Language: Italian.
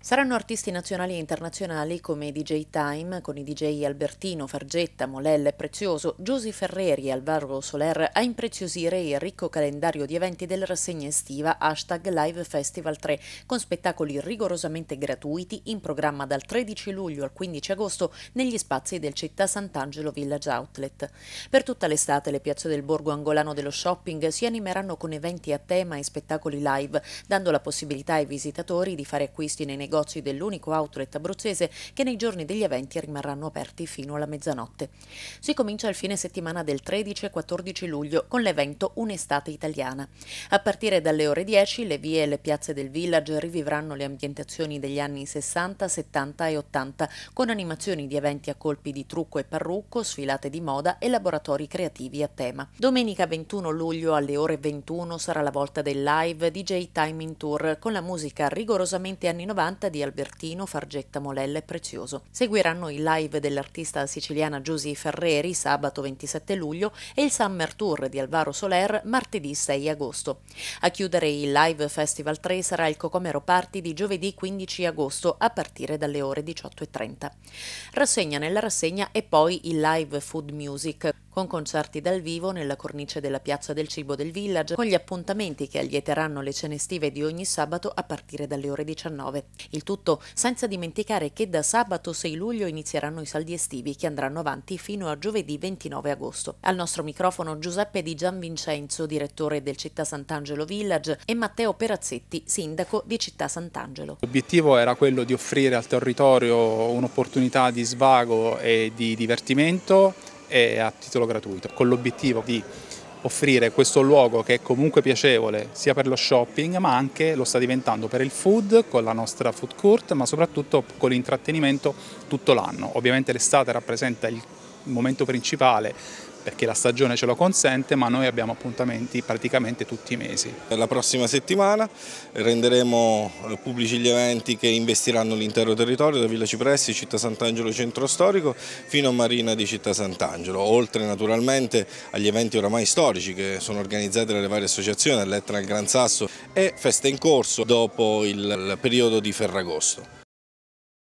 Saranno artisti nazionali e internazionali come DJ Time, con i DJ Albertino, Fargetta, Molella e Prezioso, Giusi Ferreri e Alvaro Soler a impreziosire il ricco calendario di eventi della rassegna estiva hashtag Live Festival 3, con spettacoli rigorosamente gratuiti in programma dal 13 luglio al 15 agosto negli spazi del città Sant'Angelo Village Outlet. Per tutta l'estate le piazze del borgo angolano dello shopping si animeranno con eventi a tema e spettacoli live, dando la possibilità ai visitatori di fare acquisti nei negozi negozi dell'unico outlet abruzzese che nei giorni degli eventi rimarranno aperti fino alla mezzanotte. Si comincia il fine settimana del 13 e 14 luglio con l'evento Un'estate italiana. A partire dalle ore 10 le vie e le piazze del village rivivranno le ambientazioni degli anni 60, 70 e 80 con animazioni di eventi a colpi di trucco e parrucco, sfilate di moda e laboratori creativi a tema. Domenica 21 luglio alle ore 21 sarà la volta del live DJ Timing Tour con la musica rigorosamente anni 90 80 di Albertino, Fargetta, Molella e Prezioso. Seguiranno i live dell'artista siciliana Giusy Ferreri sabato 27 luglio e il Summer Tour di Alvaro Soler martedì 6 agosto. A chiudere il Live Festival 3 sarà il Cocomero Party di giovedì 15 agosto a partire dalle ore 18.30. Rassegna nella rassegna e poi il Live Food Music con concerti dal vivo nella cornice della Piazza del Cibo del Village, con gli appuntamenti che allieteranno le cene estive di ogni sabato a partire dalle ore 19. Il tutto senza dimenticare che da sabato 6 luglio inizieranno i saldi estivi che andranno avanti fino a giovedì 29 agosto. Al nostro microfono Giuseppe Di Gianvincenzo, direttore del Città Sant'Angelo Village, e Matteo Perazzetti, sindaco di Città Sant'Angelo. L'obiettivo era quello di offrire al territorio un'opportunità di svago e di divertimento e a titolo gratuito, con l'obiettivo di offrire questo luogo che è comunque piacevole sia per lo shopping ma anche lo sta diventando per il food con la nostra food court ma soprattutto con l'intrattenimento tutto l'anno. Ovviamente l'estate rappresenta il momento principale perché la stagione ce lo consente, ma noi abbiamo appuntamenti praticamente tutti i mesi. La prossima settimana renderemo eh, pubblici gli eventi che investiranno l'intero territorio, da Villa Cipressi, Città Sant'Angelo Centro Storico, fino a Marina di Città Sant'Angelo, oltre naturalmente agli eventi oramai storici che sono organizzati dalle varie associazioni, all'Etna al Gran Sasso e Festa in Corso dopo il periodo di Ferragosto.